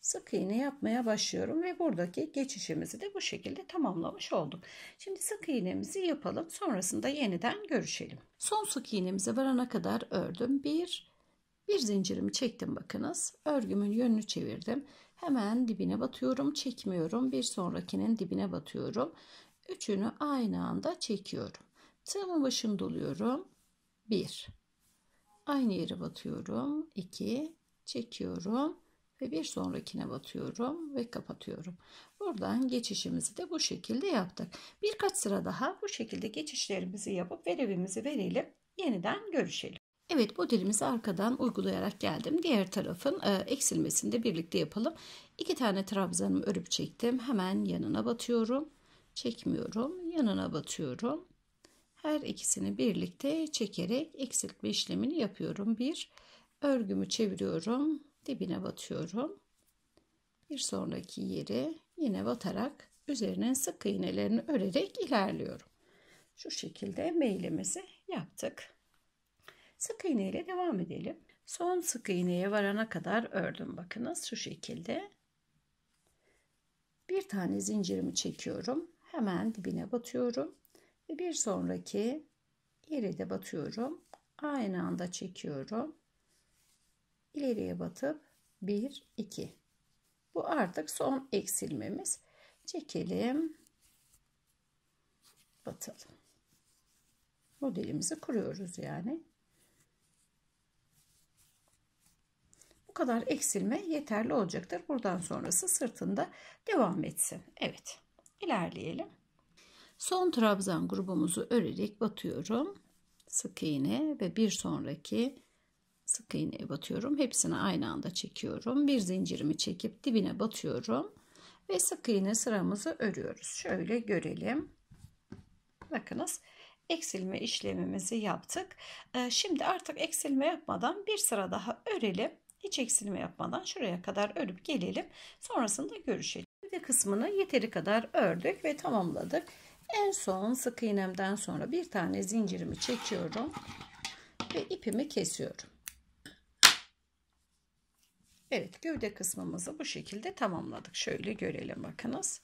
sık iğne yapmaya başlıyorum ve buradaki geçişimizi de bu şekilde tamamlamış olduk. Şimdi sık iğnemizi yapalım. Sonrasında yeniden görüşelim. Son sık iğnemize varana kadar ördüm. Bir, bir zincirimi çektim bakınız. Örgümün yönünü çevirdim. Hemen dibine batıyorum, çekmiyorum. Bir sonrakinin dibine batıyorum. Üçünü aynı anda çekiyorum. Tığımı başım doluyorum. 1. Aynı yere batıyorum. 2. Çekiyorum ve bir sonrakine batıyorum ve kapatıyorum. Buradan geçişimizi de bu şekilde yaptık. Birkaç sıra daha bu şekilde geçişlerimizi yapıp verevimizi verelim. Yeniden görüşelim. Evet modelimizi arkadan uygulayarak geldim. Diğer tarafın e, eksilmesini de birlikte yapalım. İki tane trabzanımı örüp çektim. Hemen yanına batıyorum çekmiyorum. Yanına batıyorum. Her ikisini birlikte çekerek eksiltme işlemini yapıyorum. Bir örgümü çeviriyorum. Dibine batıyorum. Bir sonraki yeri yine batarak üzerine sık iğnelerini örerek ilerliyorum. Şu şekilde meylemesi yaptık. Sık iğne ile devam edelim. Son sık iğneye varana kadar ördüm. Bakınız şu şekilde. Bir tane zincirimi çekiyorum hemen dibine batıyorum ve bir sonraki yere de batıyorum. Aynı anda çekiyorum. İleriye batıp 1 2. Bu artık son eksilmemiz. Çekelim. Batalım. Modelimizi kuruyoruz yani. Bu kadar eksilme yeterli olacaktır. Buradan sonrası sırtında devam etsin. Evet. İlerleyelim. Son trabzan grubumuzu örerek batıyorum. Sık iğne ve bir sonraki sık iğneye batıyorum. Hepsini aynı anda çekiyorum. Bir zincirimi çekip dibine batıyorum ve sık iğne sıramızı örüyoruz. Şöyle görelim. Bakınız eksilme işlemimizi yaptık. Ee, şimdi artık eksilme yapmadan bir sıra daha örelim. Hiç eksilme yapmadan şuraya kadar örüp gelelim. Sonrasında görüşelim bir de kısmını yeteri kadar ördük ve tamamladık. En son sık iğnemden sonra bir tane zincirimi çekiyorum ve ipimi kesiyorum. Evet gövde kısmımızı bu şekilde tamamladık. Şöyle görelim bakınız.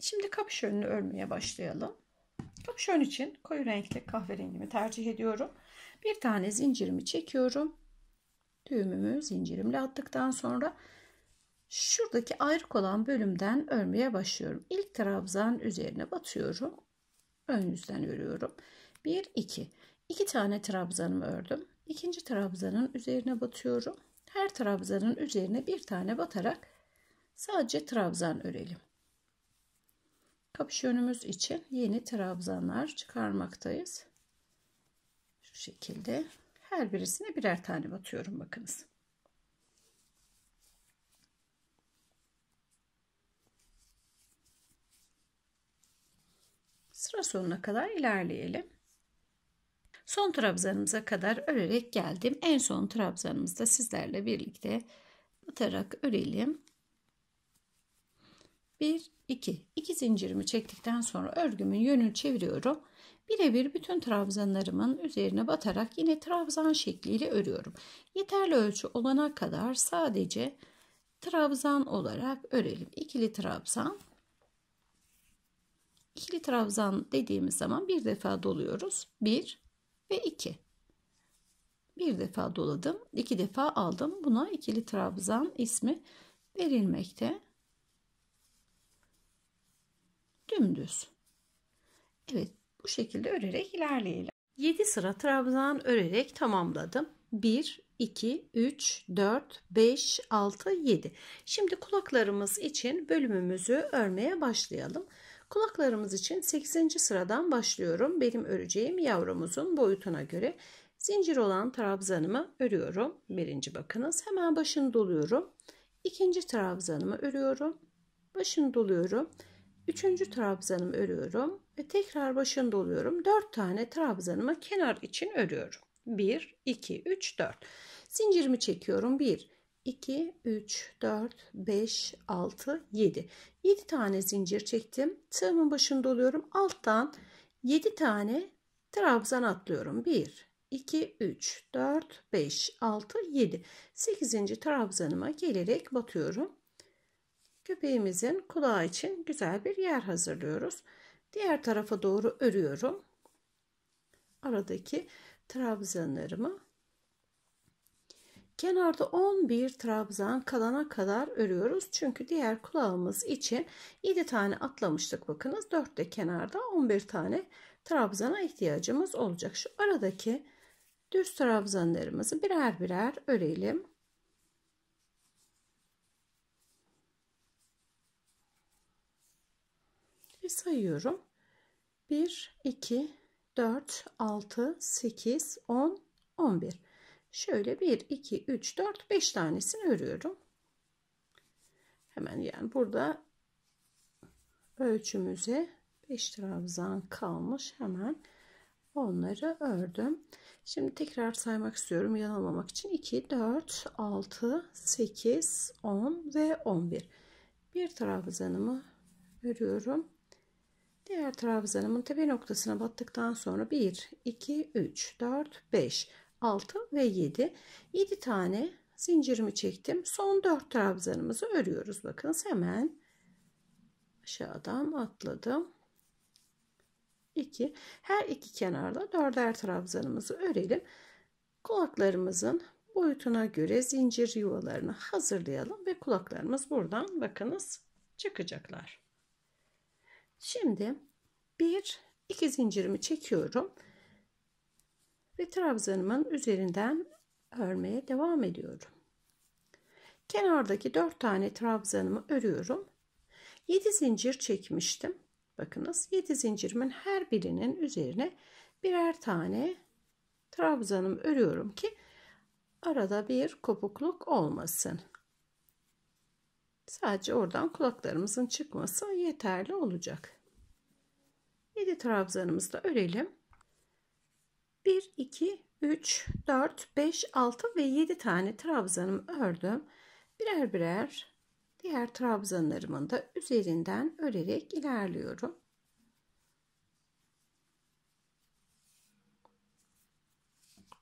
Şimdi kapüşonunu örmeye başlayalım. Kapüşon için koyu renkli kahverengimi tercih ediyorum. Bir tane zincirimi çekiyorum düğümümü zincirimle attıktan sonra şuradaki ayrık olan bölümden örmeye başlıyorum. İlk trabzan üzerine batıyorum. Ön yüzden örüyorum. 1 2. 2 tane trabzanımı ördüm. İkinci trabzanın üzerine batıyorum. Her trabzanın üzerine bir tane batarak sadece trabzan örelim. Kapış için yeni trabzanlar çıkarmaktayız. Şu şekilde her birisine birer tane batıyorum bakınız. Sıra sonuna kadar ilerleyelim. Son trabzanımıza kadar örerek geldim. En son trabzanımızda sizlerle birlikte batarak örelim. 1 2 2 zincirimi çektikten sonra örgümün yönünü çeviriyorum birebir bütün trabzanlarımın üzerine batarak yine trabzan şekliyle örüyorum. Yeterli ölçü olana kadar sadece trabzan olarak örelim. İkili trabzan. İkili trabzan dediğimiz zaman bir defa doluyoruz. 1 ve 2. Bir defa doladım, iki defa aldım. Buna ikili trabzan ismi verilmekte. Dümdüz. Evet, bu şekilde örerek ilerleyelim. 7 sıra trabzan örerek tamamladım. 1, 2, 3, 4, 5, 6, 7. Şimdi kulaklarımız için bölümümüzü örmeye başlayalım. Kulaklarımız için 8. sıradan başlıyorum. Benim öreceğim yavrumuzun boyutuna göre zincir olan trabzanımı örüyorum. Birinci bakınız hemen başını doluyorum. İkinci trabzanımı örüyorum. Başını doluyorum. Üçüncü trabzanımı örüyorum ve tekrar başında doluyorum. Dört tane trabzanımı kenar için örüyorum. Bir, iki, üç, dört. Zincirimi çekiyorum. Bir, iki, üç, dört, beş, altı, yedi. Yedi tane zincir çektim. Tığımın başında doluyorum. Alttan yedi tane trabzan atlıyorum. Bir, iki, üç, dört, beş, altı, yedi. Sekizinci trabzanıma gelerek batıyorum. Köpeğimizin kulağı için güzel bir yer hazırlıyoruz. Diğer tarafa doğru örüyorum. Aradaki trabzanlarımı Kenarda 11 trabzan kalana kadar örüyoruz. Çünkü diğer kulağımız için 7 tane atlamıştık. Bakınız 4 de kenarda 11 tane trabzana ihtiyacımız olacak. Şu aradaki düz trabzanlarımızı birer birer örelim. bir sayıyorum. 1, 2, 4, 6, 8, 10, 11. Şöyle 1, 2, 3, 4, 5 tanesini örüyorum. Hemen yani burada ölçümüze 5 trabzan kalmış. Hemen onları ördüm. Şimdi tekrar saymak istiyorum yanılmamak için. 2, 4, 6, 8, 10 ve 11. Bir trabzanımı örüyorum. Diğer trabzanımın tepe noktasına battıktan sonra 1, 2, 3, 4, 5, 6 ve 7. 7 tane zincirimi çektim. Son 4 trabzanımızı örüyoruz. Bakın hemen aşağıdan atladım. 2. Her iki kenarda dörder trabzanımızı örelim. Kulaklarımızın boyutuna göre zincir yuvalarını hazırlayalım ve kulaklarımız buradan bakınız çıkacaklar. Şimdi bir iki zincirimi çekiyorum ve trabzanımın üzerinden örmeye devam ediyorum. Kenardaki dört tane trabzanımı örüyorum. 7 zincir çekmiştim. Bakınız 7 zincirimin her birinin üzerine birer tane trabzanım örüyorum ki arada bir kopukluk olmasın. Sadece oradan kulaklarımızın çıkması yeterli olacak. 7 trabzanımızı da örelim. 1, 2, 3, 4, 5, 6 ve 7 tane trabzanımı ördüm. Birer birer diğer trabzanlarımın da üzerinden örerek ilerliyorum.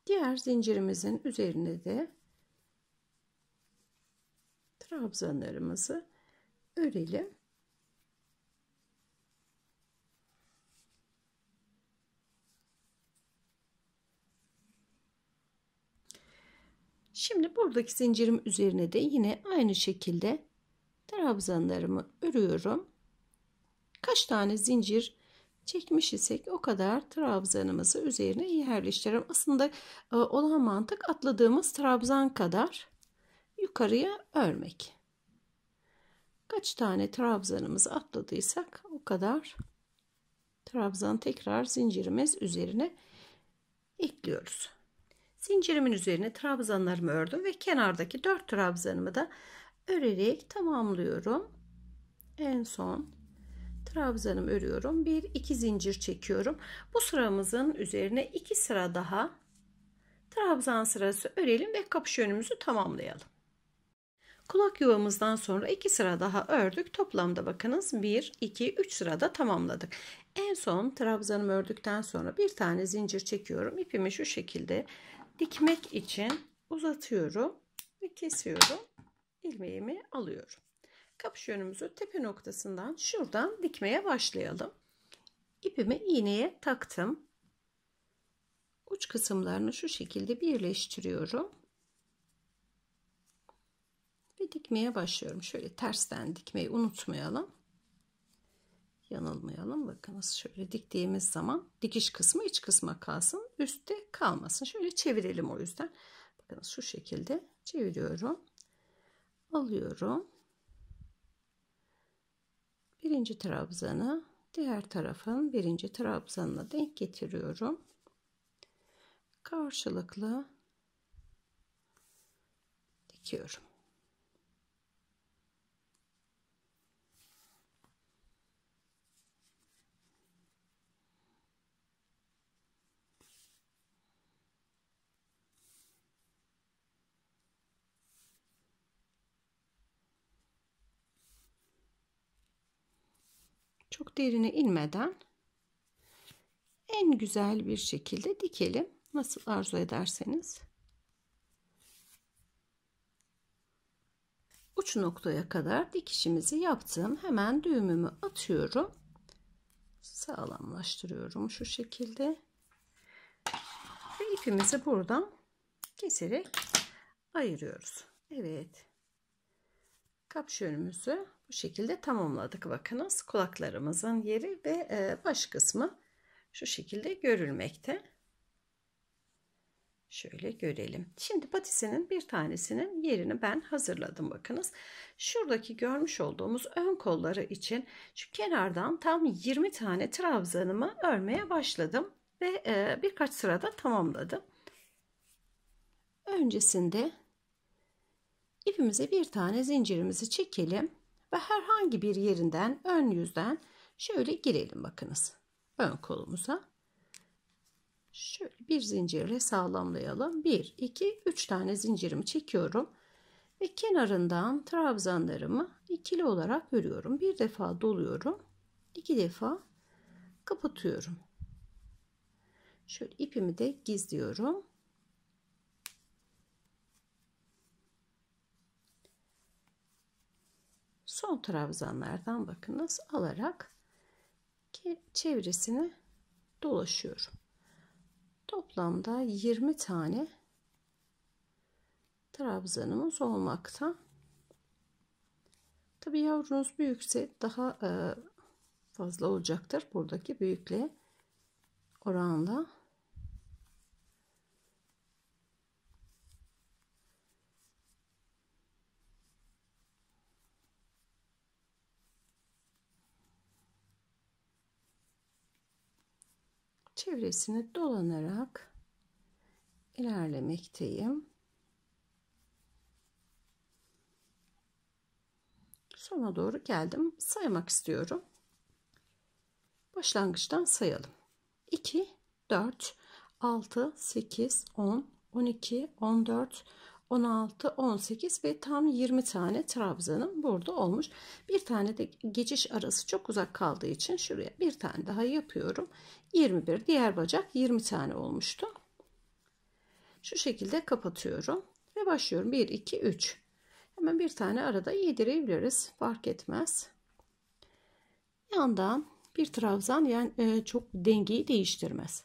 Diğer zincirimizin üzerine de trabzanlarımızı örelim. Şimdi buradaki zincirim üzerine de yine aynı şekilde trabzanlarımı örüyorum. Kaç tane zincir çekmiş isek o kadar trabzanımızı üzerine yerleştirelim. Aslında e, olan mantık atladığımız trabzan kadar yukarıya örmek. Kaç tane trabzanımız atladıysak o kadar trabzan tekrar zincirimiz üzerine ekliyoruz. Zincirimin üzerine trabzanlarımı ördüm ve kenardaki dört trabzanımı da örerek tamamlıyorum. En son trabzanımı örüyorum. Bir iki zincir çekiyorum. Bu sıramızın üzerine iki sıra daha trabzan sırası örelim ve kapış yönümüzü tamamlayalım. Kulak yuvamızdan sonra 2 sıra daha ördük. Toplamda bakınız 1, 2, 3 sırada tamamladık. En son trabzanımı ördükten sonra bir tane zincir çekiyorum. İpimi şu şekilde dikmek için uzatıyorum ve kesiyorum. İlmeğimi alıyorum. Kapış yönümüzü tepe noktasından şuradan dikmeye başlayalım. İpimi iğneye taktım. Uç kısımlarını şu şekilde birleştiriyorum ve dikmeye başlıyorum. Şöyle tersten dikmeyi unutmayalım. Yanılmayalım. Bakınız şöyle diktiğimiz zaman dikiş kısmı iç kısma kalsın. Üstte kalmasın. Şöyle çevirelim o yüzden. bakın şu şekilde çeviriyorum. Alıyorum. Birinci trabzanı diğer tarafın birinci trabzanına denk getiriyorum. Karşılıklı dikiyorum. çok derine inmeden en güzel bir şekilde dikelim. Nasıl arzu ederseniz. Uç noktaya kadar dikişimizi yaptım. Hemen düğümümü atıyorum. Sağlamlaştırıyorum şu şekilde. Ve ipimizi buradan keserek ayırıyoruz. Evet. Kapşonumuzu bu şekilde tamamladık bakınız kulaklarımızın yeri ve e, baş kısmı şu şekilde görülmekte. Şöyle görelim. Şimdi patisinin bir tanesinin yerini ben hazırladım bakınız. Şuradaki görmüş olduğumuz ön kolları için şu kenardan tam 20 tane trabzanımı örmeye başladım ve e, birkaç sırada tamamladım. Öncesinde ipimize bir tane zincirimizi çekelim ve herhangi bir yerinden ön yüzden şöyle girelim bakınız. Ön kolumuza. Şöyle bir zincirle sağlamlayalım. 1, 2, 3 tane zincirimi çekiyorum. Ve kenarından trabzanlarımı ikili olarak örüyorum. Bir defa doluyorum. iki defa kapatıyorum. Şöyle ipimi de gizliyorum. son trabzanlardan bakınız alarak ki çevresini dolaşıyorum. Toplamda 20 tane trabzanımız olmakta. Tabi yavrunuz büyükse daha e, fazla olacaktır. Buradaki büyükle oranla çevresini dolanarak ilerlemekteyim. Sona doğru geldim. Saymak istiyorum. Başlangıçtan sayalım. 2, 4, 6, 8, 10, 12, 14, 14, 16, 18 ve tam 20 tane trabzanım burada olmuş. Bir tane de geçiş arası çok uzak kaldığı için şuraya bir tane daha yapıyorum. 21 diğer bacak 20 tane olmuştu. Şu şekilde kapatıyorum ve başlıyorum. 1, 2, 3. Hemen bir tane arada yedirebiliriz. Fark etmez. Yandan bir trabzan yani e, çok dengeyi değiştirmez.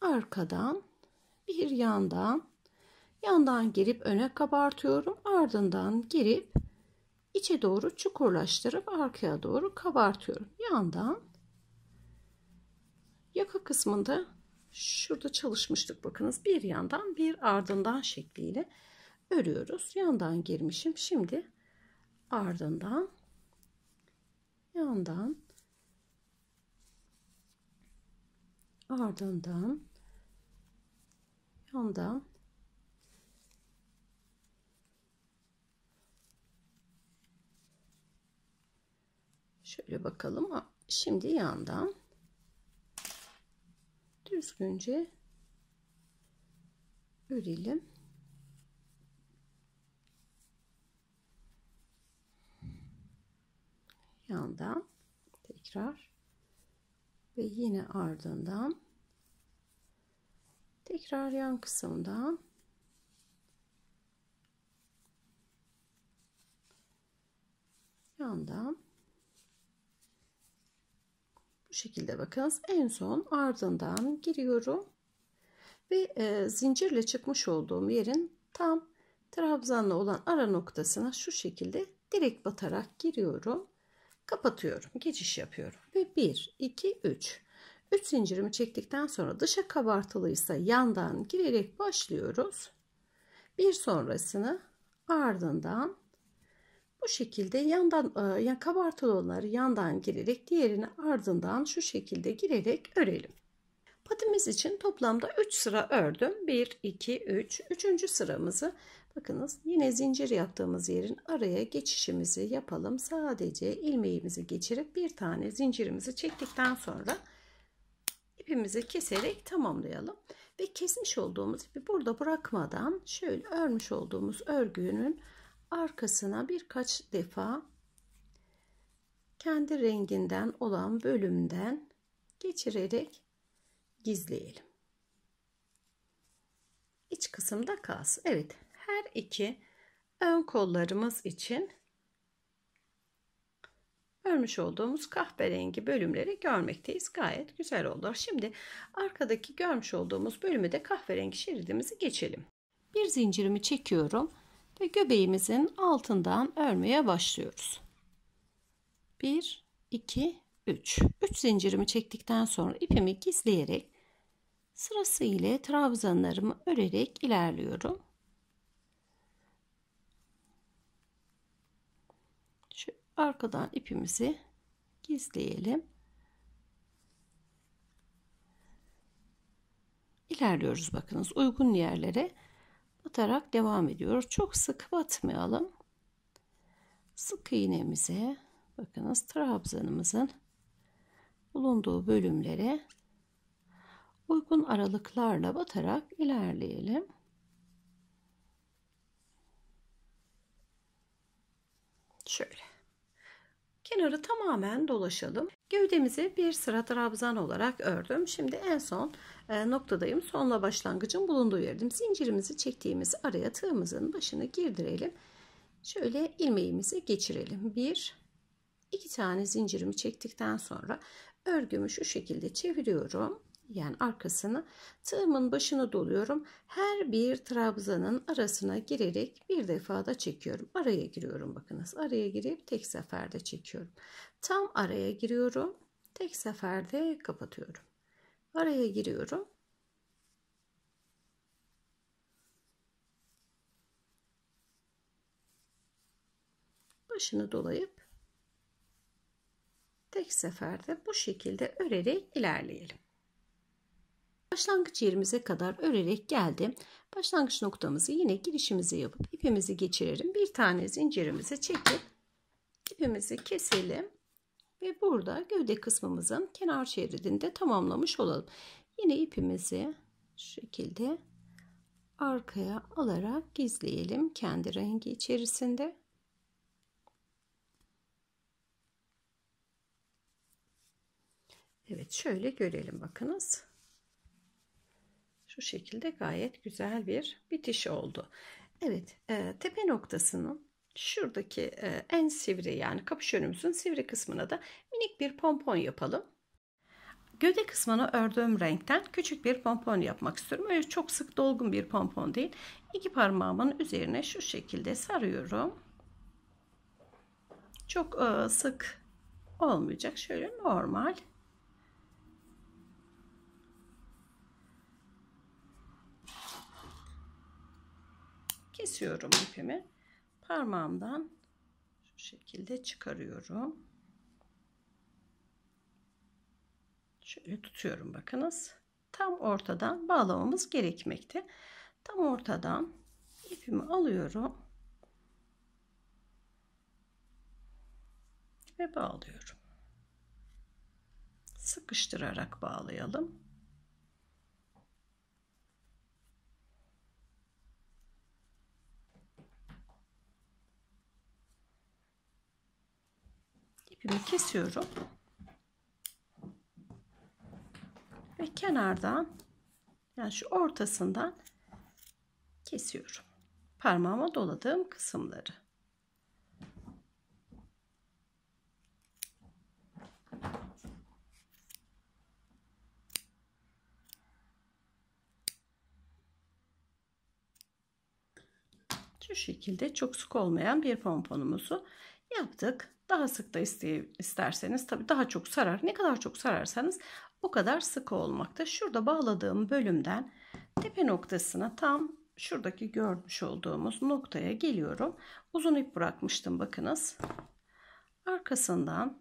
Arkadan bir yandan Yandan girip öne kabartıyorum. Ardından girip içe doğru çukurlaştırıp arkaya doğru kabartıyorum. Yandan yaka kısmında şurada çalışmıştık bakınız. Bir yandan bir ardından şekliyle örüyoruz. Yandan girmişim. Şimdi ardından yandan ardından yandan Şöyle bakalım. Şimdi yandan düzgünce örelim. Yandan tekrar ve yine ardından tekrar yan kısımdan yandan şekilde bakınız en son ardından giriyorum ve e, zincirle çıkmış olduğum yerin tam trabzanla olan ara noktasına şu şekilde direkt batarak giriyorum kapatıyorum geçiş yapıyorum ve 1 2 3 3 zincirimi çektikten sonra dışa kabartılıysa yandan girerek başlıyoruz bir sonrasını ardından bu şekilde yandan e, ya yani kabartılı yandan girerek diğerini ardından şu şekilde girerek örelim. Patimiz için toplamda 3 sıra ördüm. 1, 2, 3. 3. sıramızı bakınız yine zincir yaptığımız yerin araya geçişimizi yapalım. Sadece ilmeğimizi geçirip bir tane zincirimizi çektikten sonra ipimizi keserek tamamlayalım. Ve kesmiş olduğumuz ipi burada bırakmadan şöyle örmüş olduğumuz örgünün arkasına birkaç defa kendi renginden olan bölümden geçirerek gizleyelim. İç kısımda kalsın. Evet her iki ön kollarımız için örmüş olduğumuz kahverengi bölümleri görmekteyiz. Gayet güzel oldu. Şimdi arkadaki görmüş olduğumuz bölümü de kahverengi şeridimizi geçelim. Bir zincirimi çekiyorum ve göbeğimizin altından örmeye başlıyoruz. 1 2 3 3 zincirimi çektikten sonra ipimi gizleyerek sırası ile trabzanlarımı örerek ilerliyorum. Şu arkadan ipimizi gizleyelim. İlerliyoruz bakınız uygun yerlere batarak devam ediyoruz. Çok sık batmayalım. Sık iğnemize bakınız trabzanımızın bulunduğu bölümlere uygun aralıklarla batarak ilerleyelim. Şöyle. Kenarı tamamen dolaşalım. Gövdemizi bir sıra trabzan olarak ördüm. Şimdi en son e, noktadayım. Sonla başlangıcın bulunduğu yerdim. Zincirimizi çektiğimiz araya tığımızın başını girdirelim. Şöyle ilmeğimizi geçirelim. Bir, iki tane zincirimi çektikten sonra örgümü şu şekilde çeviriyorum yani arkasını tığımın başını doluyorum. Her bir trabzanın arasına girerek bir defa da çekiyorum. Araya giriyorum bakınız. Araya girip tek seferde çekiyorum. Tam araya giriyorum. Tek seferde kapatıyorum. Araya giriyorum. Başını dolayıp tek seferde bu şekilde örerek ilerleyelim başlangıç yerimize kadar örerek geldim. Başlangıç noktamızı yine girişimizi yapıp ipimizi geçirelim. Bir tane zincirimizi çekip ipimizi keselim. Ve burada gövde kısmımızın kenar şeridini tamamlamış olalım. Yine ipimizi şu şekilde arkaya alarak gizleyelim kendi rengi içerisinde. Evet şöyle görelim bakınız şu şekilde gayet güzel bir bitiş oldu. Evet e, tepe noktasının şuradaki e, en sivri yani kapış önümüzün sivri kısmına da minik bir pompon yapalım. Gövde kısmını ördüğüm renkten küçük bir pompon yapmak istiyorum. Öyle çok sık dolgun bir pompon değil. İki parmağımın üzerine şu şekilde sarıyorum. Çok e, sık olmayacak. Şöyle normal kesiyorum ipimi. Parmağımdan şu şekilde çıkarıyorum. Şöyle tutuyorum bakınız. Tam ortadan bağlamamız gerekmekte. Tam ortadan ipimi alıyorum. Ve bağlıyorum. Sıkıştırarak bağlayalım. ipimi kesiyorum. Ve kenardan yani şu ortasından kesiyorum. Parmağıma doladığım kısımları. Şu şekilde çok sık olmayan bir pomponumuzu yaptık. Daha sık da isteye, isterseniz tabii daha çok sarar. Ne kadar çok sararsanız o kadar sıkı olmakta. Şurada bağladığım bölümden tepe noktasına tam şuradaki görmüş olduğumuz noktaya geliyorum. Uzun ip bırakmıştım bakınız. Arkasından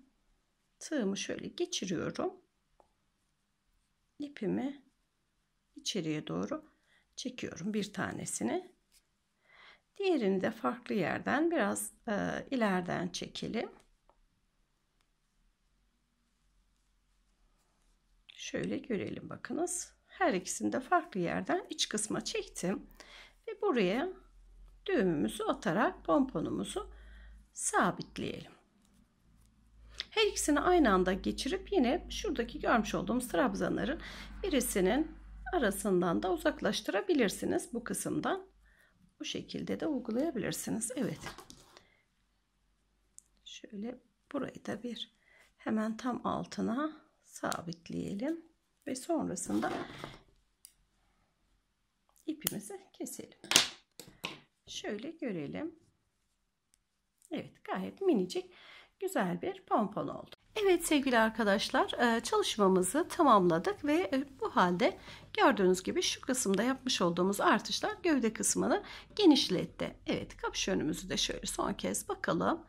tığımı şöyle geçiriyorum. İpimi içeriye doğru çekiyorum bir tanesini. Diğerini de farklı yerden biraz e, ileriden çekelim. Şöyle görelim bakınız. Her ikisini de farklı yerden iç kısma çektim. Ve buraya düğümümüzü atarak pomponumuzu sabitleyelim. Her ikisini aynı anda geçirip yine şuradaki görmüş olduğumuz trabzanların birisinin arasından da uzaklaştırabilirsiniz bu kısımdan. Bu şekilde de uygulayabilirsiniz. Evet. Şöyle burayı da bir hemen tam altına sabitleyelim. Ve sonrasında ipimizi keselim. Şöyle görelim. Evet gayet minicik güzel bir pompon oldu. Evet sevgili arkadaşlar e, çalışmamızı tamamladık ve e, bu halde gördüğünüz gibi şu kısımda yapmış olduğumuz artışlar gövde kısmını genişletti. Evet kapşonumuzu önümüzü de şöyle son kez bakalım.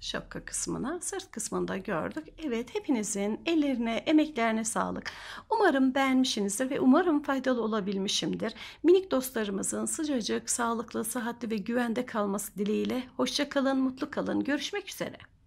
Şapka kısmına, sırt kısmında gördük. Evet hepinizin ellerine, emeklerine sağlık. Umarım beğenmişsinizdir ve umarım faydalı olabilmişimdir. Minik dostlarımızın sıcacık, sağlıklı, sıhhatli ve güvende kalması dileğiyle hoşça kalın, mutlu kalın. Görüşmek üzere.